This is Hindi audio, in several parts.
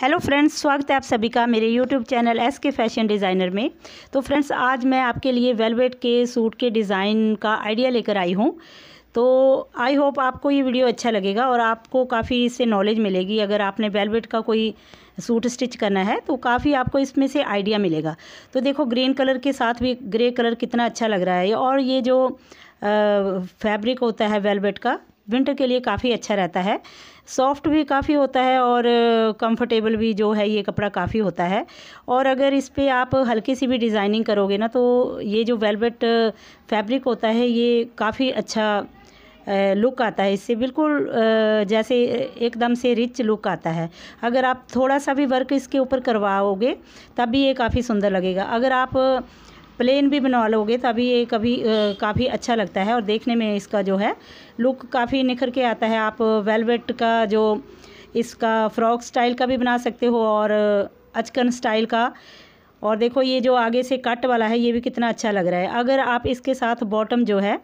हेलो फ्रेंड्स स्वागत है आप सभी का मेरे YouTube channel S K fashion designer में तो फ्रेंड्स आज मैं आपके लिए वेलवेट के सूट के डिज़ाइन का आइडिया लेकर आई हूँ तो आई होप आपको ये वीडियो अच्छा लगेगा और आपको काफ़ी इससे नॉलेज मिलेगी अगर आपने वेलवेट का कोई सूट स्टिच करना है तो काफ़ी आपको इसमें से आइडिया मिलेगा तो देखो ग्रीन कलर के साथ भी ग्रे कलर कितना अच्छा लग रहा है और ये जो फैब्रिक होता है वेलवेट का विंटर के लिए काफ़ी अच्छा रहता है सॉफ्ट भी काफ़ी होता है और कंफर्टेबल भी जो है ये कपड़ा काफ़ी होता है और अगर इस पर आप हल्की सी भी डिज़ाइनिंग करोगे ना तो ये जो वेलवेट फैब्रिक होता है ये काफ़ी अच्छा लुक आता है इससे बिल्कुल जैसे एकदम से रिच लुक आता है अगर आप थोड़ा सा भी वर्क इसके ऊपर करवाओगे तब भी ये काफ़ी सुंदर लगेगा अगर आप प्लेन भी बनवा लोगे तभी ये कभी काफ़ी अच्छा लगता है और देखने में इसका जो है लुक काफ़ी निखर के आता है आप वेलवेट का जो इसका फ्रॉक स्टाइल का भी बना सकते हो और अचकन स्टाइल का और देखो ये जो आगे से कट वाला है ये भी कितना अच्छा लग रहा है अगर आप इसके साथ बॉटम जो है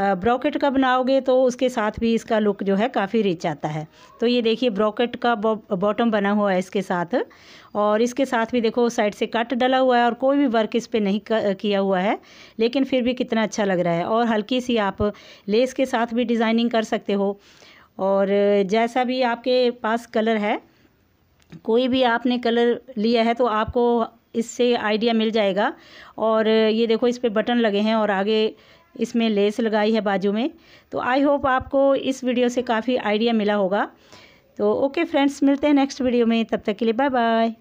ब्रॉकेट का बनाओगे तो उसके साथ भी इसका लुक जो है काफ़ी रिच आता है तो ये देखिए ब्रॉकेट का बॉटम बना हुआ है इसके साथ और इसके साथ भी देखो साइड से कट डला हुआ है और कोई भी वर्क इस पर नहीं किया हुआ है लेकिन फिर भी कितना अच्छा लग रहा है और हल्की सी आप लेस के साथ भी डिज़ाइनिंग कर सकते हो और जैसा भी आपके पास कलर है कोई भी आपने कलर लिया है तो आपको इससे आइडिया मिल जाएगा और ये देखो इस पर बटन लगे हैं और आगे इसमें लेस लगाई है बाजू में तो आई होप आपको इस वीडियो से काफ़ी आइडिया मिला होगा तो ओके फ्रेंड्स मिलते हैं नेक्स्ट वीडियो में तब तक के लिए बाय बाय